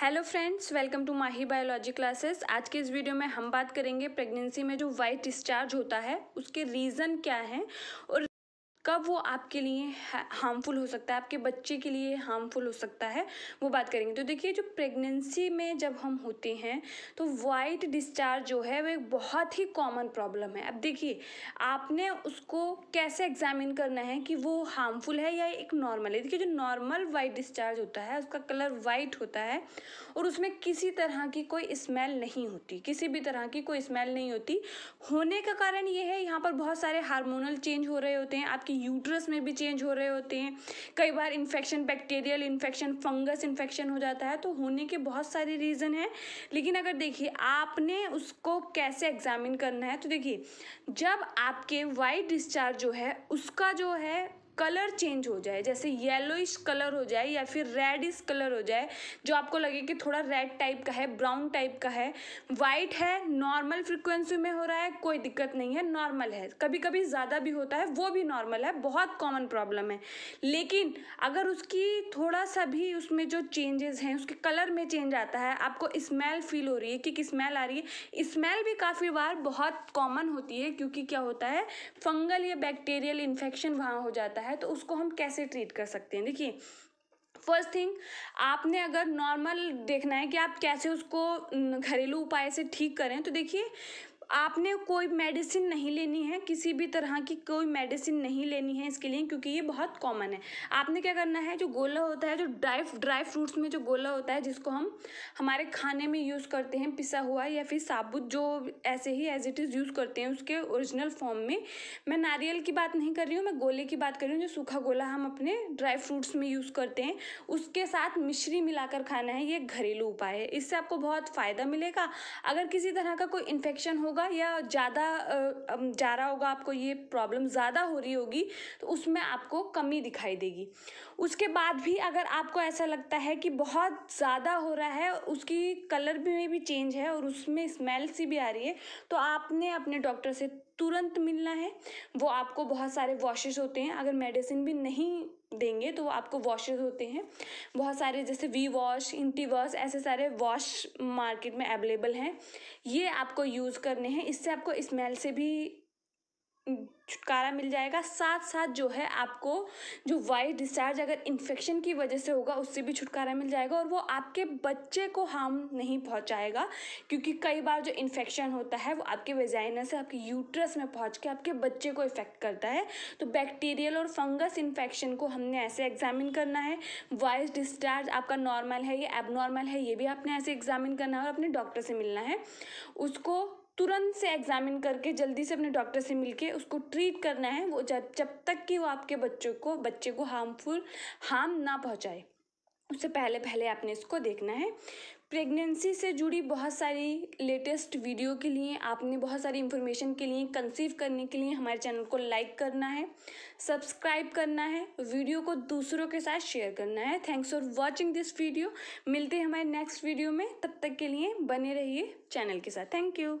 hello friends welcome to Mahi biology classes आज के इस वीडियो में हम बात करेंगे प्रेगनेंसी में जो वाइट डिस्चार्ज होता है उसके रीज़न क्या हैं और कब वो आपके लिए हार्मफुल हो सकता है आपके बच्चे के लिए हार्मफुल हो सकता है वो बात करेंगे तो देखिए जो प्रेगनेंसी में जब हम होते हैं तो वाइट डिस्चार्ज जो है वो एक बहुत ही कॉमन प्रॉब्लम है अब देखिए आपने उसको कैसे एग्जामिन करना है कि वो हार्मफुल है या एक नॉर्मल है देखिए जो नॉर्मल वाइट डिस्चार्ज होता है उसका कलर वाइट होता है और उसमें किसी तरह की कोई स्मेल नहीं होती किसी भी तरह की कोई स्मेल नहीं होती होने का कारण ये है यहाँ पर बहुत सारे हार्मोनल चेंज हो रहे होते हैं आपकी यूट्रस में भी चेंज हो रहे होते हैं कई बार infection bacterial infection fungus infection हो जाता है तो होने के बहुत सारे रीज़न हैं लेकिन अगर देखिए आपने उसको कैसे एग्जामिन करना है तो देखिए जब आपके वाइट डिस्चार्ज जो है उसका जो है कलर चेंज हो जाए जैसे येलोइश कलर हो जाए या फिर रेडिश कलर हो जाए जो आपको लगे कि थोड़ा रेड टाइप का है ब्राउन टाइप का है वाइट है नॉर्मल फ्रिक्वेंसी में हो रहा है कोई दिक्कत नहीं है नॉर्मल है कभी कभी ज़्यादा भी होता है वो भी नॉर्मल है बहुत कॉमन प्रॉब्लम है लेकिन अगर उसकी थोड़ा सा भी उसमें जो चेंजेस हैं उसके कलर में चेंज आता है आपको स्मेल फील हो रही है कि स्मेल आ रही है स्मेल भी काफ़ी बार बहुत कॉमन होती है क्योंकि क्या होता है फंगल या बैक्टीरियल इन्फेक्शन वहाँ हो जाता है है तो उसको हम कैसे ट्रीट कर सकते हैं देखिए फर्स्ट थिंग आपने अगर नॉर्मल देखना है कि आप कैसे उसको घरेलू उपाय से ठीक करें तो देखिए आपने कोई मेडिसिन नहीं लेनी है किसी भी तरह की कोई मेडिसिन नहीं लेनी है इसके लिए क्योंकि ये बहुत कॉमन है आपने क्या करना है जो गोला होता है जो ड्राई ड्राई फ्रूट्स में जो गोला होता है जिसको हम हमारे खाने में यूज़ करते हैं पिसा हुआ या फिर साबुत जो ऐसे ही एज इट इज़ यूज़ करते हैं उसके ओरिजिनल फॉर्म में मैं नारियल की बात नहीं कर रही हूँ मैं गोले की बात कर रही हूँ जो सूखा गोला हम अपने ड्राई फ्रूट्स में यूज़ करते हैं उसके साथ मिश्री मिलाकर खाना है ये घरेलू उपाय है इससे आपको बहुत फ़ायदा मिलेगा अगर किसी तरह का कोई इन्फेक्शन होगा होगा या ज़्यादा जा रहा होगा आपको ये प्रॉब्लम ज़्यादा हो रही होगी तो उसमें आपको कमी दिखाई देगी उसके बाद भी अगर आपको ऐसा लगता है कि बहुत ज़्यादा हो रहा है उसकी कलर में भी चेंज है और उसमें स्मेल सी भी आ रही है तो आपने अपने डॉक्टर से तुरंत मिलना है वो आपको बहुत सारे वॉशेस होते हैं अगर मेडिसिन भी नहीं देंगे तो आपको वॉशेज होते हैं बहुत सारे जैसे वी वॉश इंटी वॉश ऐसे सारे वॉश मार्केट में अवेलेबल हैं ये आपको यूज़ करने हैं इससे आपको स्मेल से भी छुटकारा मिल जाएगा साथ साथ जो है आपको जो वाइट डिस्चार्ज अगर इन्फेक्शन की वजह से होगा उससे भी छुटकारा मिल जाएगा और वो आपके बच्चे को हार्म नहीं पहुंचाएगा क्योंकि कई बार जो इन्फेक्शन होता है वो आपके वेजाइना से आपके यूट्रस में पहुंच के आपके बच्चे को इफेक्ट करता है तो बैक्टीरियल और फंगस इन्फेक्शन को हमने ऐसे एग्जामिन करना है वाइस डिस्चार्ज आपका नॉर्मल है या एबनॉर्मल है ये भी आपने ऐसे एग्जामिन करना है और अपने डॉक्टर से मिलना है उसको तुरंत से एग्जामिन करके जल्दी से अपने डॉक्टर से मिलके उसको ट्रीट करना है वो जब जब तक कि वो आपके बच्चों को बच्चे को हार्मफुल हार्म ना पहुँचाए उससे पहले पहले आपने इसको देखना है प्रेगनेंसी से जुड़ी बहुत सारी लेटेस्ट वीडियो के लिए आपने बहुत सारी इन्फॉर्मेशन के लिए कंसीव करने के लिए हमारे चैनल को लाइक करना है सब्सक्राइब करना है वीडियो को दूसरों के साथ शेयर करना है thanks for watching this video मिलते हैं हमारे नेक्स्ट वीडियो में तब तक के लिए बने रहिए चैनल के साथ थैंक यू